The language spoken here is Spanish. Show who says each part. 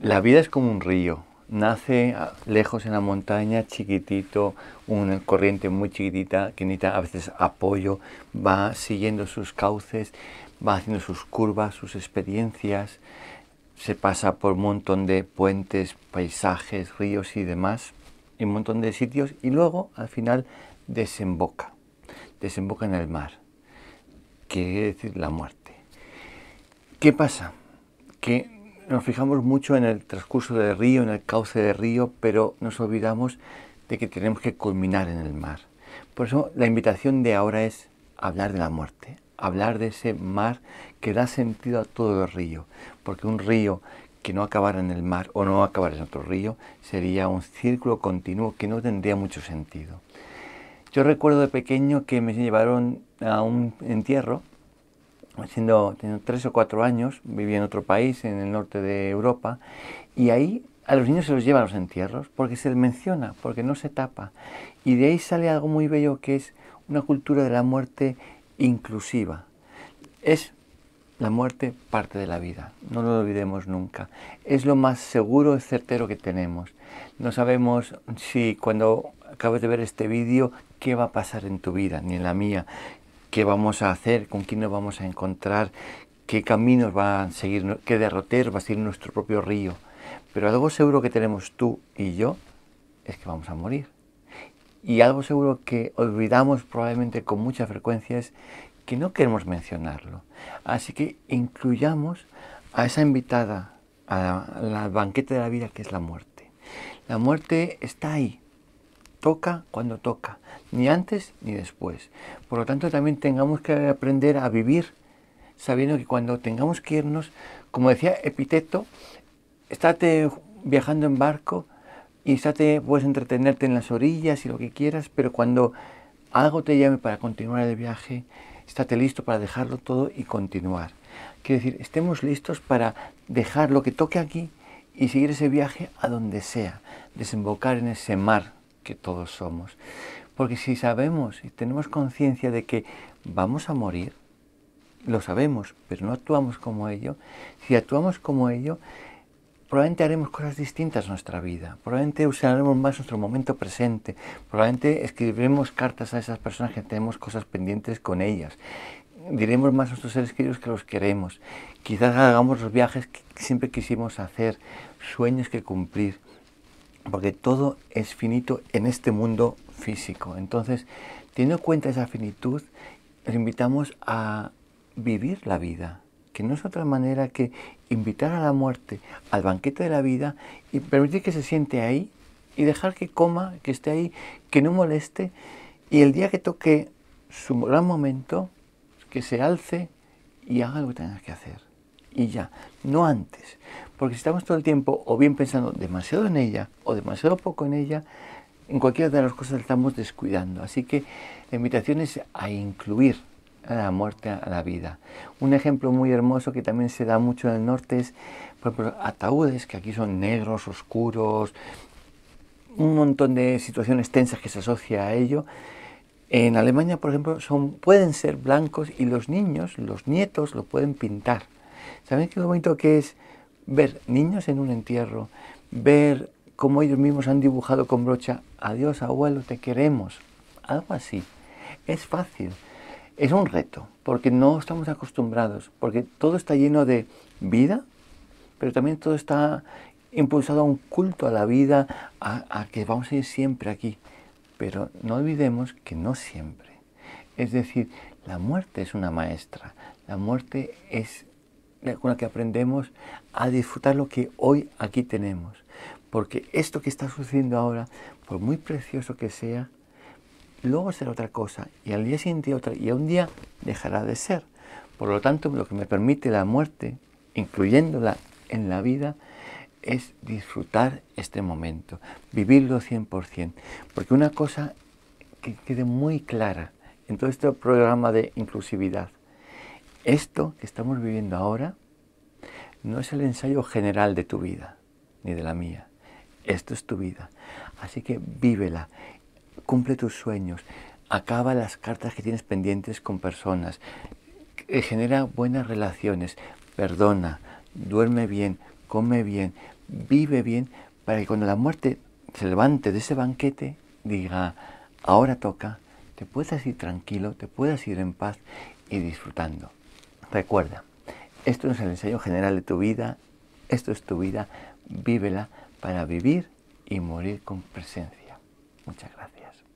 Speaker 1: La vida es como un río. Nace ah, lejos en la montaña, chiquitito, una corriente muy chiquitita que necesita a veces apoyo, va siguiendo sus cauces, va haciendo sus curvas, sus experiencias, se pasa por un montón de puentes, paisajes, ríos y demás, y un montón de sitios, y luego al final desemboca, desemboca en el mar, que quiere decir la muerte. ¿Qué pasa? Que nos fijamos mucho en el transcurso del río, en el cauce del río, pero nos olvidamos de que tenemos que culminar en el mar. Por eso la invitación de ahora es hablar de la muerte, hablar de ese mar que da sentido a todo el río, porque un río que no acabara en el mar o no acabara en otro río sería un círculo continuo que no tendría mucho sentido. Yo recuerdo de pequeño que me llevaron a un entierro siendo, teniendo tres o cuatro años, vivía en otro país, en el norte de Europa, y ahí a los niños se los lleva a los entierros, porque se les menciona, porque no se tapa. Y de ahí sale algo muy bello que es una cultura de la muerte inclusiva. Es la muerte parte de la vida, no lo olvidemos nunca. Es lo más seguro y certero que tenemos. No sabemos si cuando acabes de ver este vídeo, qué va a pasar en tu vida, ni en la mía, qué vamos a hacer, con quién nos vamos a encontrar, qué caminos va a seguir, qué derroter va a seguir nuestro propio río. Pero algo seguro que tenemos tú y yo es que vamos a morir. Y algo seguro que olvidamos probablemente con mucha frecuencia es que no queremos mencionarlo. Así que incluyamos a esa invitada a la, a la banqueta de la vida que es la muerte. La muerte está ahí, toca cuando toca, ni antes ni después. Por lo tanto, también tengamos que aprender a vivir sabiendo que cuando tengamos que irnos, como decía Epiteto, estate viajando en barco y estate, puedes entretenerte en las orillas y lo que quieras, pero cuando algo te llame para continuar el viaje, estate listo para dejarlo todo y continuar. Quiere decir, estemos listos para dejar lo que toque aquí y seguir ese viaje a donde sea, desembocar en ese mar que todos somos. Porque si sabemos y tenemos conciencia de que vamos a morir, lo sabemos, pero no actuamos como ello, si actuamos como ello, probablemente haremos cosas distintas en nuestra vida, probablemente usaremos más nuestro momento presente, probablemente escribiremos cartas a esas personas que tenemos cosas pendientes con ellas, diremos más a nuestros seres queridos que los queremos, quizás hagamos los viajes que siempre quisimos hacer, sueños que cumplir, porque todo es finito en este mundo físico. Entonces, teniendo en cuenta esa finitud, le invitamos a vivir la vida, que no es otra manera que invitar a la muerte al banquete de la vida y permitir que se siente ahí y dejar que coma, que esté ahí, que no moleste y el día que toque su gran momento, que se alce y haga lo que tenga que hacer y ya, no antes. Porque si estamos todo el tiempo o bien pensando demasiado en ella o demasiado poco en ella, en cualquiera de las cosas estamos descuidando. Así que la invitación es a incluir a la muerte a la vida. Un ejemplo muy hermoso que también se da mucho en el norte es, por ejemplo, ataúdes, que aquí son negros, oscuros, un montón de situaciones tensas que se asocia a ello. En Alemania, por ejemplo, son, pueden ser blancos y los niños, los nietos, lo pueden pintar. ¿Saben qué bonito que es ver niños en un entierro, ver cómo ellos mismos han dibujado con brocha, adiós abuelo, te queremos, algo así. Es fácil, es un reto, porque no estamos acostumbrados, porque todo está lleno de vida, pero también todo está impulsado a un culto a la vida, a, a que vamos a ir siempre aquí. Pero no olvidemos que no siempre. Es decir, la muerte es una maestra, la muerte es eh, con la que aprendemos a disfrutar lo que hoy aquí tenemos. Porque esto que está sucediendo ahora, por muy precioso que sea, luego será otra cosa y al día siguiente otra y a un día dejará de ser. Por lo tanto, lo que me permite la muerte, incluyéndola en la vida, es disfrutar este momento, vivirlo 100%. Porque una cosa que quede muy clara en todo este programa de inclusividad esto que estamos viviendo ahora no es el ensayo general de tu vida, ni de la mía. Esto es tu vida. Así que vívela, cumple tus sueños, acaba las cartas que tienes pendientes con personas, eh, genera buenas relaciones, perdona, duerme bien, come bien, vive bien, para que cuando la muerte se levante de ese banquete, diga, ahora toca, te puedas ir tranquilo, te puedas ir en paz y disfrutando. Recuerda, esto es el ensayo general de tu vida, esto es tu vida, vívela para vivir y morir con presencia. Muchas gracias.